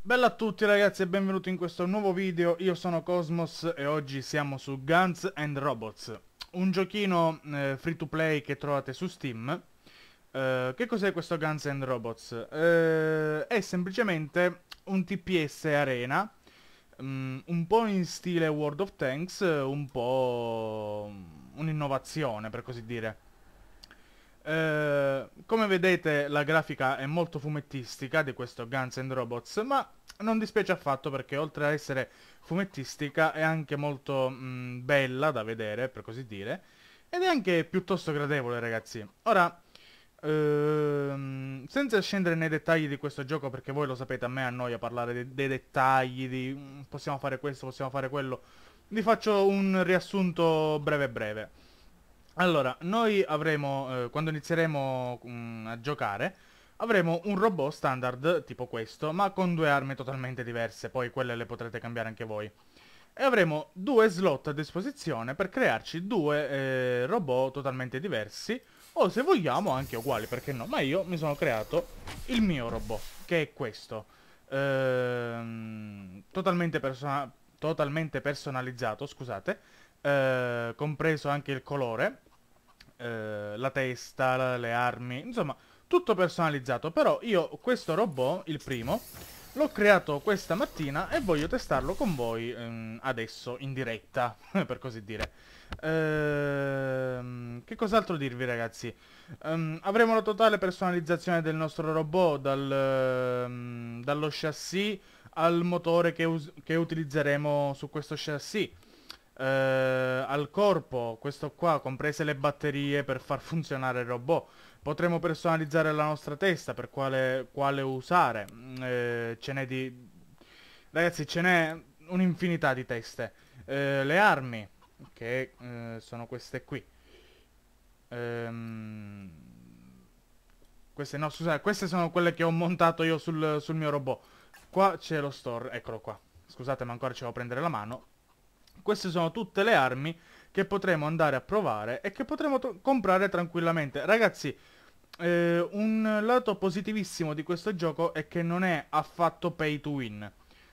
Bella a tutti ragazzi e benvenuti in questo nuovo video, io sono Cosmos e oggi siamo su Guns and Robots Un giochino eh, free to play che trovate su Steam eh, Che cos'è questo Guns and Robots? Eh, è semplicemente un TPS arena um, Un po' in stile World of Tanks, un po' un'innovazione per così dire eh, come vedete la grafica è molto fumettistica di questo Guns N' Robots, ma non dispiace affatto perché oltre a essere fumettistica è anche molto mh, mm, bella da vedere, per così dire, ed è anche piuttosto gradevole ragazzi. Ora, ehm, senza scendere nei dettagli di questo gioco, perché voi lo sapete, a me annoia parlare dei, dei dettagli, di mm, possiamo fare questo, possiamo fare quello, vi faccio un riassunto breve breve. Allora, noi avremo, eh, quando inizieremo mh, mm, a giocare, avremo un robot standard tipo questo, ma con due armi totalmente diverse, poi quelle le potrete cambiare anche voi. E avremo due slot a disposizione per crearci due eh, robot totalmente diversi, o se vogliamo anche uguali, perché no? Ma io mi sono creato il mio robot, che è questo. Ehm, totalmente, persona totalmente personalizzato, scusate, eh, compreso anche il colore eh, la testa, le armi, insomma tutto personalizzato. Però io questo robot, il primo, l'ho creato questa mattina e voglio testarlo con voi ehm, adesso, in diretta, per così dire. Ehm, che cos'altro dirvi ragazzi? Ehm, avremo la totale personalizzazione del nostro robot dal, ehm, dallo chassis al motore che, che utilizzeremo su questo chassis eh, al corpo, questo qua, comprese le batterie per far funzionare il robot. Potremmo personalizzare la nostra testa per quale, quale usare. Mm, eh, ce n'è di... Ragazzi, ce n'è un'infinità di teste. Eh, le armi, che eh, sono queste qui. Ehm... Queste, no, scusate, queste sono quelle che ho montato io sul, sul mio robot. Qua c'è lo store, eccolo qua. Scusate, ma ancora ci devo prendere la mano. Queste sono tutte le armi che potremo andare a provare e che potremo comprare tranquillamente. Ragazzi, eh, un lato positivissimo di questo gioco è che non è affatto pay to win.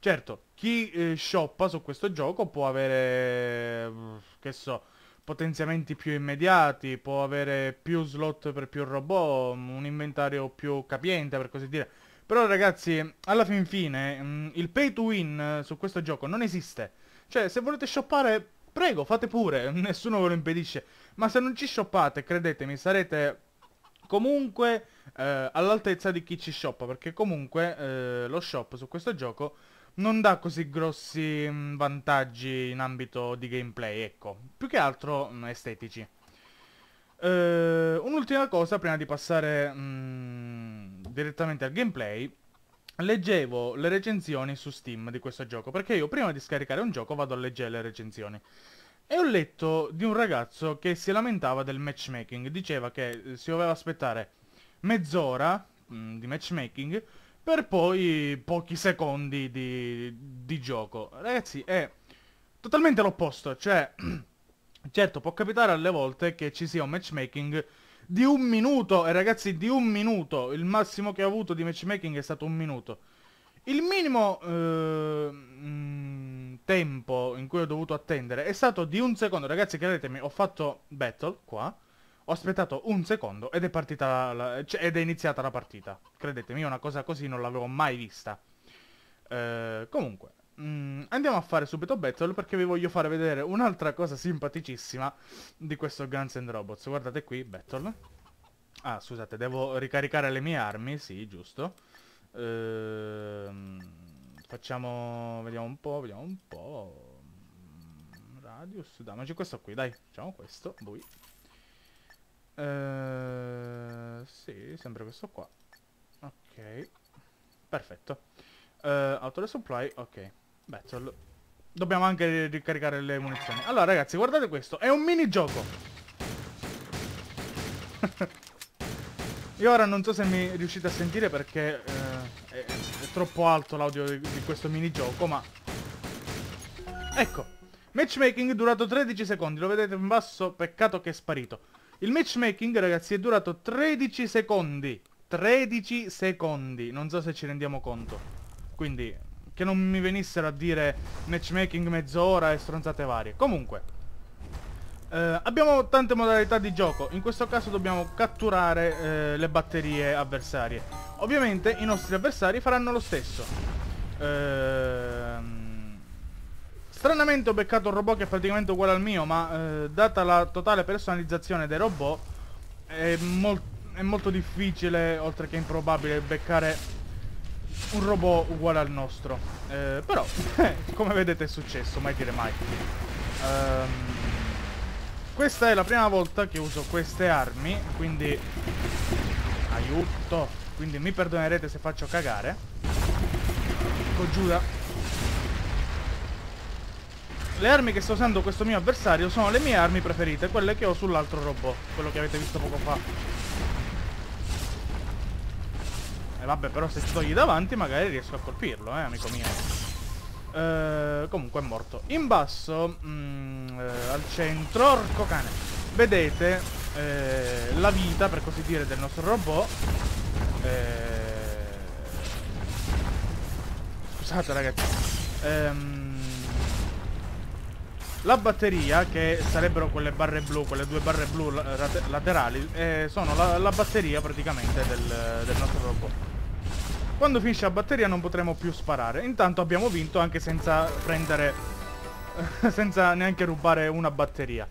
Certo, chi eh, shoppa su questo gioco può avere, che so, potenziamenti più immediati, può avere più slot per più robot, un inventario più capiente per così dire. Però ragazzi, alla fin fine, mh, mm, il pay to win eh, su questo gioco non esiste. Cioè, se volete shoppare, prego, fate pure, nessuno ve lo impedisce. Ma se non ci shoppate, credetemi, sarete comunque eh, all'altezza di chi ci shoppa, perché comunque eh, lo shop su questo gioco non dà così grossi mh, mm, vantaggi in ambito di gameplay, ecco, più che altro mh, mm, estetici. Eh, Un'ultima cosa prima di passare mh, mm, direttamente al gameplay leggevo le recensioni su Steam di questo gioco, perché io prima di scaricare un gioco vado a leggere le recensioni. E ho letto di un ragazzo che si lamentava del matchmaking, diceva che eh, si doveva aspettare mezz'ora mm, di matchmaking per poi pochi secondi di, di gioco. Ragazzi, è totalmente l'opposto, cioè... certo, può capitare alle volte che ci sia un matchmaking di un minuto, e eh, ragazzi di un minuto, il massimo che ho avuto di matchmaking è stato un minuto. Il minimo eh, mm, tempo in cui ho dovuto attendere è stato di un secondo, ragazzi credetemi, ho fatto battle qua, ho aspettato un secondo ed è partita la, cioè, ed è iniziata la partita. Credetemi, io una cosa così non l'avevo mai vista. Eh, comunque, Mm, andiamo a fare subito Battle perché vi voglio fare vedere un'altra cosa simpaticissima di questo Guns N' Robots. Guardate qui, Battle. Ah, scusate, devo ricaricare le mie armi, sì, giusto. Ehm, facciamo, vediamo un po', vediamo un po'. Mm, radius, damage, questo qui, dai, facciamo questo, lui. Ehm, sì, sempre questo qua. Ok, perfetto. Uh, auto supply, ok. Battle. Dobbiamo anche ricaricare le munizioni. Allora ragazzi, guardate questo. È un minigioco. Io ora non so se mi riuscite a sentire perché eh, è, è, troppo alto l'audio di, di questo minigioco, ma... Ecco. Matchmaking durato 13 secondi, lo vedete in basso, peccato che è sparito. Il matchmaking, ragazzi, è durato 13 secondi. 13 secondi, non so se ci rendiamo conto. Quindi, che non mi venissero a dire matchmaking mezz'ora e stronzate varie. Comunque, eh, abbiamo tante modalità di gioco, in questo caso dobbiamo catturare eh, le batterie avversarie. Ovviamente i nostri avversari faranno lo stesso. Ehm... Stranamente ho beccato un robot che è praticamente uguale al mio, ma eh, data la totale personalizzazione dei robot è, mol è molto difficile, oltre che improbabile, beccare un robot uguale al nostro. Eh, però, come vedete è successo, mai dire mai. Um, questa è la prima volta che uso queste armi, quindi... Aiuto! Quindi mi perdonerete se faccio cagare. Congiura. Ecco, le armi che sto usando questo mio avversario sono le mie armi preferite, quelle che ho sull'altro robot, quello che avete visto poco fa. vabbè, però se ti togli davanti magari riesco a colpirlo, eh, amico mio. Uh, comunque è morto. In basso, mm, eh, al centro, orco cane. Vedete uh, la vita, per così dire, del nostro robot. scusate ragazzi. Um, la batteria, che sarebbero quelle barre blu, quelle due barre blu laterali, eh, sono la, la, batteria praticamente del, del nostro robot. Quando finisce la batteria non potremo più sparare. Intanto abbiamo vinto anche senza prendere... senza neanche rubare una batteria.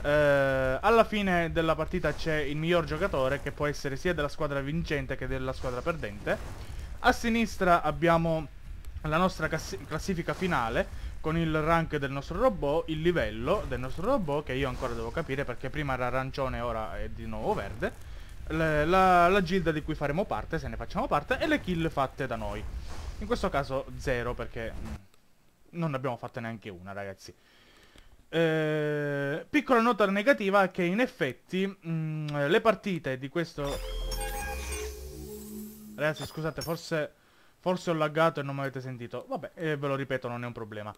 Eh, alla fine della partita c'è il miglior giocatore che può essere sia della squadra vincente che della squadra perdente. A sinistra abbiamo la nostra classifica finale con il rank del nostro robot, il livello del nostro robot che io ancora devo capire perché prima era arancione e ora è di nuovo verde le, la, la gilda di cui faremo parte, se ne facciamo parte, e le kill fatte da noi. In questo caso zero perché mm, non ne abbiamo fatte neanche una, ragazzi. Eh, piccola nota negativa è che in effetti mh, mm, le partite di questo... Ragazzi, scusate, forse, forse ho laggato e non mi avete sentito. Vabbè, eh, ve lo ripeto, non è un problema.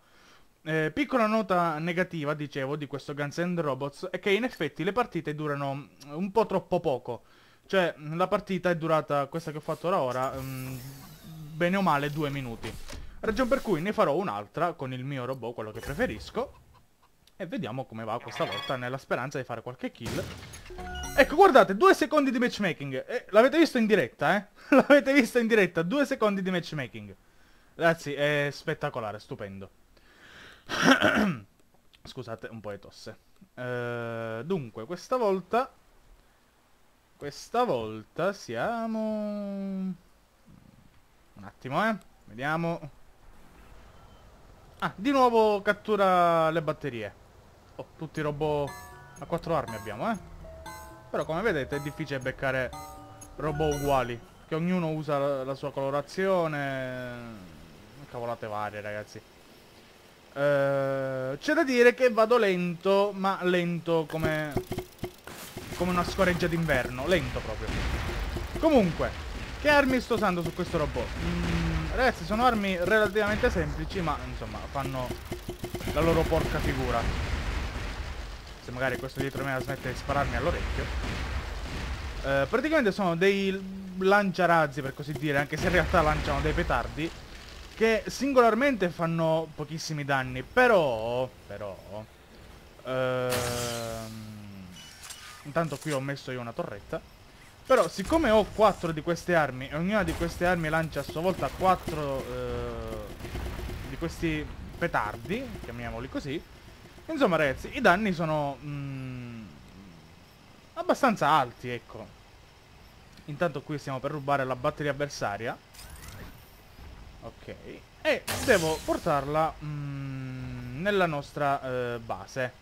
Eh, piccola nota negativa, dicevo, di questo Guns N' Robots è che in effetti le partite durano un po' troppo poco. Cioè, la partita è durata, questa che ho fatto ora ora, mm, bene o male due minuti. Ragion per cui ne farò un'altra con il mio robot, quello che preferisco. E vediamo come va questa volta, nella speranza di fare qualche kill. Ecco, guardate, due secondi di matchmaking. Eh, L'avete visto in diretta, eh? L'avete visto in diretta, due secondi di matchmaking. Ragazzi, è spettacolare, stupendo. Scusate, un po' di tosse. Uh, dunque, questa volta questa volta siamo... Un attimo, eh. Vediamo. Ah, di nuovo cattura le batterie. Oh, tutti i robot a quattro armi abbiamo, eh. Però come vedete è difficile beccare robot uguali. Che ognuno usa la sua colorazione. Cavolate varie, ragazzi. Uh, c'è da dire che vado lento, ma lento come come una scoreggia d'inverno, lento proprio. Comunque, che armi sto usando su questo robot? Mm, ragazzi, sono armi relativamente semplici, ma insomma, fanno la loro porca figura. Se magari questo dietro me la smette di spararmi all'orecchio. Eh, praticamente sono dei lanciarazzi, per così dire, anche se in realtà lanciano dei petardi, che singolarmente fanno pochissimi danni, però... però... Ehm... Intanto qui ho messo io una torretta. Però siccome ho 4 di queste armi e ognuna di queste armi lancia a sua volta 4 eh, di questi petardi, chiamiamoli così, insomma ragazzi i danni sono mh, mm, abbastanza alti, ecco. Intanto qui stiamo per rubare la batteria avversaria. Ok. E devo portarla mh, mm, nella nostra eh, base.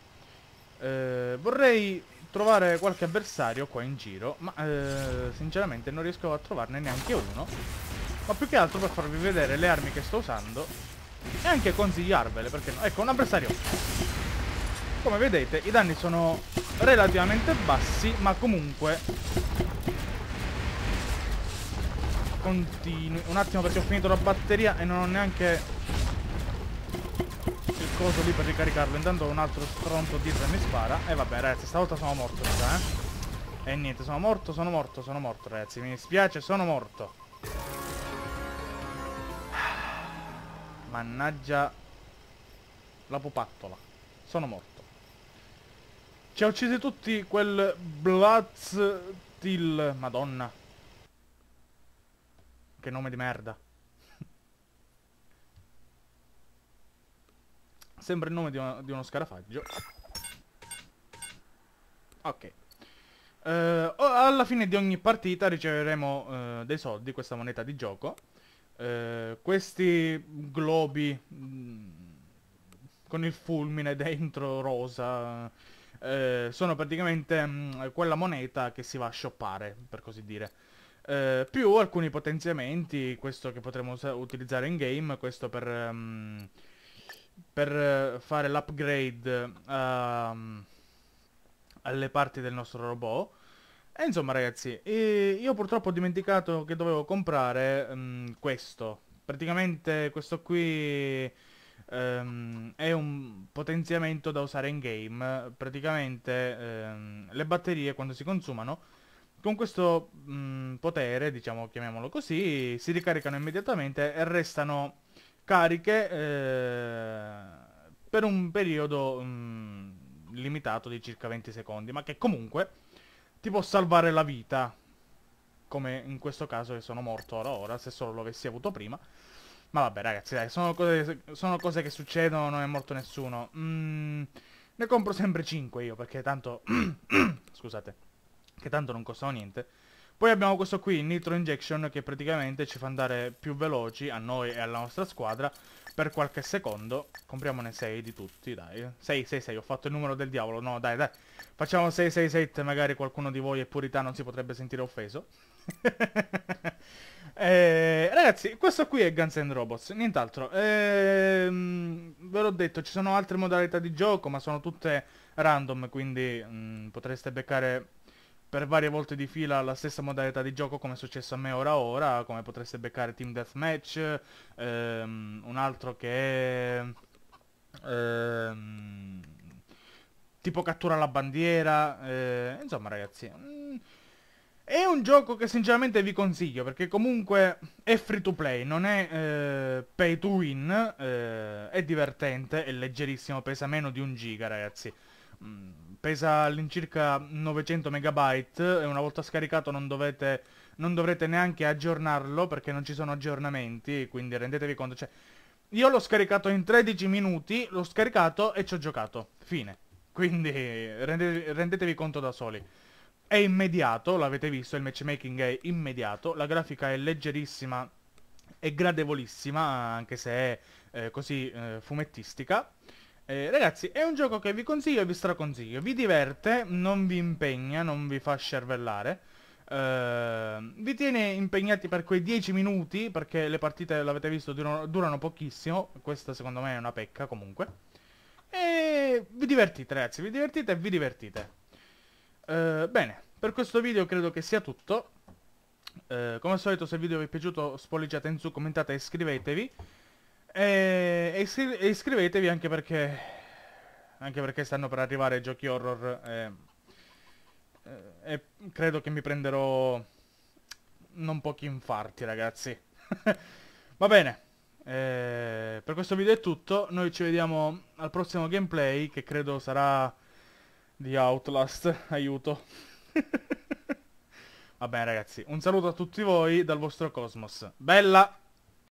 Eh, vorrei trovare qualche avversario qua in giro, ma eh, sinceramente non riesco a trovarne neanche uno. Ma più che altro per farvi vedere le armi che sto usando e anche consigliarvele, perché no. Ecco, un avversario. Come vedete i danni sono relativamente bassi, ma comunque... Continui. Un attimo perché ho finito la batteria e non ho neanche coso lì per ricaricarlo Intanto un altro stronzo dietro mi spara E vabbè ragazzi stavolta sono morto già eh E niente sono morto sono morto sono morto ragazzi Mi dispiace sono morto Mannaggia La pupattola Sono morto Ci ha uccisi tutti quel Blatztil Madonna Che nome di merda Sembra il nome di, una, di uno scarafaggio. Ok. Uh, alla fine di ogni partita riceveremo uh, dei soldi, questa moneta di gioco. Uh, questi globi mh, mm, con il fulmine dentro rosa sono praticamente mh, mm, quella moneta che si va a shoppare, per così dire. più alcuni potenziamenti, questo che potremo utilizzare in game, questo per... Um, per eh, fare l'upgrade uh, alle parti del nostro robot. E insomma ragazzi, io purtroppo ho dimenticato che dovevo comprare um, questo. Praticamente questo qui um, è un potenziamento da usare in game. Praticamente um, le batterie quando si consumano, con questo mm, potere, diciamo chiamiamolo così, si ricaricano immediatamente e restano cariche eh, per un periodo mh, mm, limitato di circa 20 secondi, ma che comunque ti può salvare la vita, come in questo caso che sono morto ora ora, se solo lo avessi avuto prima. Ma vabbè ragazzi, dai, sono cose, sono cose che succedono, non è morto nessuno. Mm, ne compro sempre 5 io, perché tanto... scusate, che tanto non costano niente. Poi abbiamo questo qui, Nitro Injection, che praticamente ci fa andare più veloci a noi e alla nostra squadra per qualche secondo. Compriamone 6 di tutti, dai. 6, 6, 6, ho fatto il numero del diavolo, no, dai, dai. Facciamo 6, 6, 7, magari qualcuno di voi è purità, non si potrebbe sentire offeso. eh, ragazzi, questo qui è Guns N' Robots, nient'altro. Ehm, ve l'ho detto, ci sono altre modalità di gioco, ma sono tutte random, quindi mh, mm, potreste beccare per varie volte di fila la stessa modalità di gioco come è successo a me ora ora, come potreste beccare Team Deathmatch, ehm, un altro che è... Ehm, tipo cattura la bandiera, eh, insomma ragazzi... Mm, è un gioco che sinceramente vi consiglio perché comunque è free to play, non è eh, pay to win, eh, è divertente, è leggerissimo, pesa meno di un giga ragazzi. Mm pesa all'incirca 900 megabyte e una volta scaricato non, dovete, non dovrete neanche aggiornarlo perché non ci sono aggiornamenti, quindi rendetevi conto. Cioè, io l'ho scaricato in 13 minuti, l'ho scaricato e ci ho giocato. Fine. Quindi rendetevi, rendetevi conto da soli. È immediato, l'avete visto, il matchmaking è immediato, la grafica è leggerissima e gradevolissima, anche se è eh, così eh, fumettistica eh, ragazzi, è un gioco che vi consiglio e vi straconsiglio. Vi diverte, non vi impegna, non vi fa scervellare. Eh, vi tiene impegnati per quei 10 minuti, perché le partite, l'avete visto, durano, durano pochissimo. Questa secondo me è una pecca comunque. E vi divertite ragazzi, vi divertite e vi divertite. Eh, bene, per questo video credo che sia tutto. Eh, come al solito se il video vi è piaciuto spolleggiate in su, commentate e iscrivetevi. E, iscri e, iscrivetevi anche perché, anche perché stanno per arrivare giochi horror e, e credo che mi prenderò non pochi infarti ragazzi. Va bene. Eh, per questo video è tutto, noi ci vediamo al prossimo gameplay che credo sarà di Outlast, aiuto. Va bene ragazzi, un saluto a tutti voi dal vostro Cosmos. Bella!